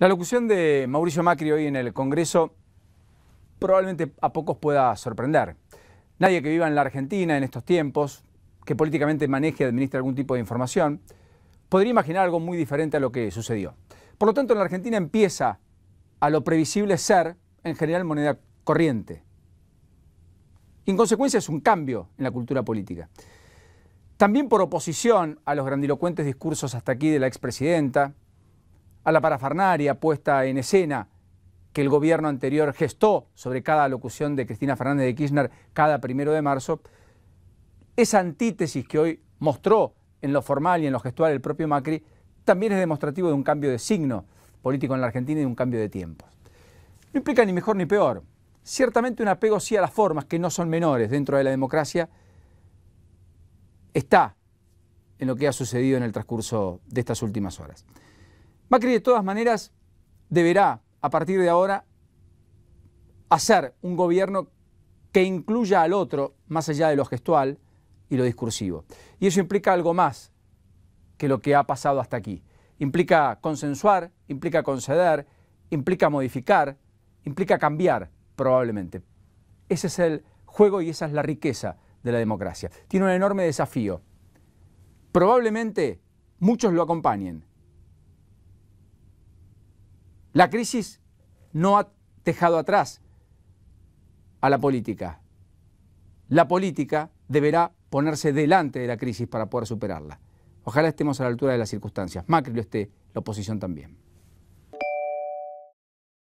La locución de Mauricio Macri hoy en el Congreso probablemente a pocos pueda sorprender. Nadie que viva en la Argentina en estos tiempos, que políticamente maneje y administre algún tipo de información, podría imaginar algo muy diferente a lo que sucedió. Por lo tanto, en la Argentina empieza a lo previsible ser, en general, moneda corriente. Y en consecuencia es un cambio en la cultura política. También por oposición a los grandilocuentes discursos hasta aquí de la expresidenta, a la parafarnaria puesta en escena que el gobierno anterior gestó sobre cada locución de Cristina Fernández de Kirchner cada primero de marzo, esa antítesis que hoy mostró en lo formal y en lo gestual el propio Macri, también es demostrativo de un cambio de signo político en la Argentina y de un cambio de tiempos. No implica ni mejor ni peor. Ciertamente un apego sí a las formas, que no son menores dentro de la democracia, está en lo que ha sucedido en el transcurso de estas últimas horas. Macri de todas maneras deberá a partir de ahora hacer un gobierno que incluya al otro más allá de lo gestual y lo discursivo. Y eso implica algo más que lo que ha pasado hasta aquí. Implica consensuar, implica conceder, implica modificar, implica cambiar probablemente. Ese es el juego y esa es la riqueza de la democracia. Tiene un enorme desafío. Probablemente muchos lo acompañen, la crisis no ha dejado atrás a la política. La política deberá ponerse delante de la crisis para poder superarla. Ojalá estemos a la altura de las circunstancias. Macri lo esté, la oposición también.